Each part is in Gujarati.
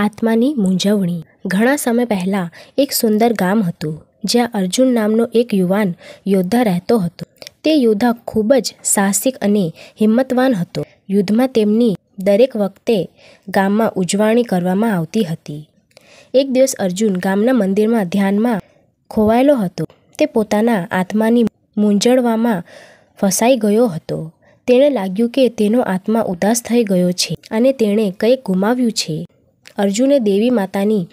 આત્માની મૂંઝવણી ઘણા સમય પહેલાં એક સુંદર ગામ હતું જ્યાં અર્જુન નામનો એક યુવાન યોદ્ધા રહેતો હતો તે યોદ્ધા ખૂબ જ સાહસિક અને હિંમતવાન હતો યુદ્ધમાં તેમની દરેક વખતે ગામમાં ઉજવણી કરવામાં આવતી હતી એક દિવસ અર્જુન ગામના મંદિરમાં ધ્યાનમાં ખોવાયેલો હતો તે પોતાના આત્માની મૂંઝવણમાં ફસાઈ ગયો હતો તેણે લાગ્યું કે તેનો આત્મા ઉદાસ થઈ ગયો છે અને તેણે કંઈક ગુમાવ્યું છે અર્જુને દેવી માતાની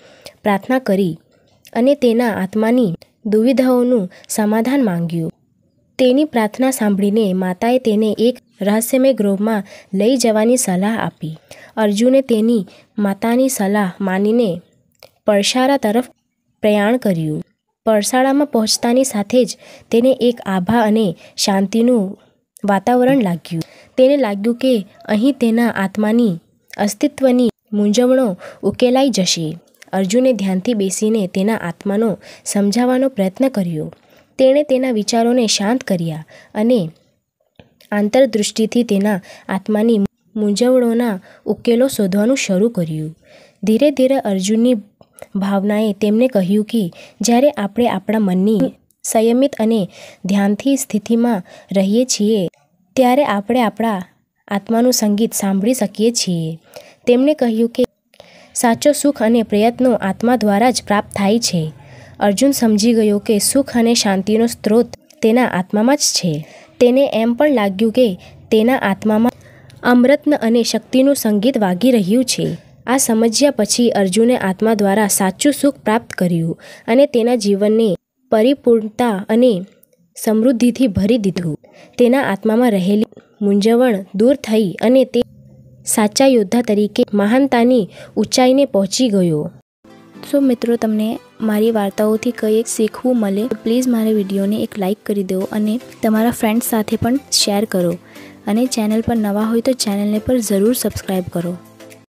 પ્રાર્થના કરી અને તેના આત્માની દુવિધાઓનું સમાધાન માંગ્યું તેની પ્રાર્થના સાંભળીને માતાએ તેને એક રહસ્યમય ગ્રોહમાં લઈ જવાની સલાહ આપી અર્જુને તેની માતાની સલાહ માનીને પરસારા તરફ પ્રયાણ કર્યું પરસાળામાં પહોંચતાની સાથે જ તેને એક આભા અને શાંતિનું વાતાવરણ લાગ્યું તેને લાગ્યું કે અહીં તેના આત્માની અસ્તિત્વની મૂંઝવણો ઉકેલાઈ જશે અર્જુને ધ્યાનથી બેસીને તેના આત્માનો સમજાવવાનો પ્રયત્ન કર્યો તેણે તેના વિચારોને શાંત કર્યા અને આંતરદૃષ્ટિથી તેના આત્માની મૂંઝવણોના ઉકેલો શોધવાનું શરૂ કર્યું ધીરે ધીરે અર્જુનની ભાવનાએ તેમને કહ્યું કે જ્યારે આપણે આપણા મનની સંયમિત અને ધ્યાનથી સ્થિતિમાં રહીએ છીએ ત્યારે આપણે આપણા આત્માનું સંગીત સાંભળી શકીએ છીએ તેમણે કહ્યું કે સાચો સુખ અને પ્રયત્નો આત્મા દ્વારા જ પ્રાપ્ત થાય છે અર્જુન સમજી ગયો કે સુખ અને શાંતિનો સ્ત્રોત તેના આત્મામાં જ છે તેને એમ પણ લાગ્યું કે તેના આત્મામાં અમૃતન અને શક્તિનું સંગીત વાગી રહ્યું છે આ સમજ્યા પછી અર્જુને આત્મા દ્વારા સાચું સુખ પ્રાપ્ત કર્યું અને તેના જીવનને પરિપૂર્ણતા અને સમૃદ્ધિથી ભરી દીધું તેના આત્મામાં રહેલી મૂંઝવણ દૂર થઈ અને તે સાચા યોદ્ધા તરીકે મહાનતાની ઊંચાઈને પહોંચી ગયો સો મિત્રો તમને મારી વાર્તાઓથી કઈ એક શીખવું મળે તો પ્લીઝ મારા વિડીયોને એક લાઇક કરી દો અને તમારા ફ્રેન્ડ્સ સાથે પણ શેર કરો અને ચેનલ પર નવા હોય તો ચેનલને પણ જરૂર સબસ્ક્રાઈબ કરો